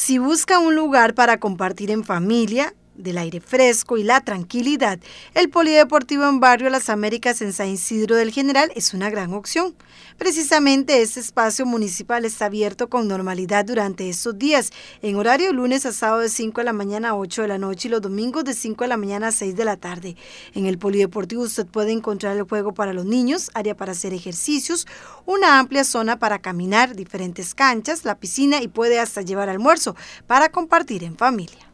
Si busca un lugar para compartir en familia, del aire fresco y la tranquilidad, el Polideportivo en Barrio Las Américas en San Isidro del General es una gran opción. Precisamente este espacio municipal está abierto con normalidad durante estos días, en horario lunes a sábado de 5 de la mañana a 8 de la noche y los domingos de 5 de la mañana a 6 de la tarde. En el Polideportivo usted puede encontrar el juego para los niños, área para hacer ejercicios, una amplia zona para caminar, diferentes canchas, la piscina y puede hasta llevar almuerzo para compartir en familia.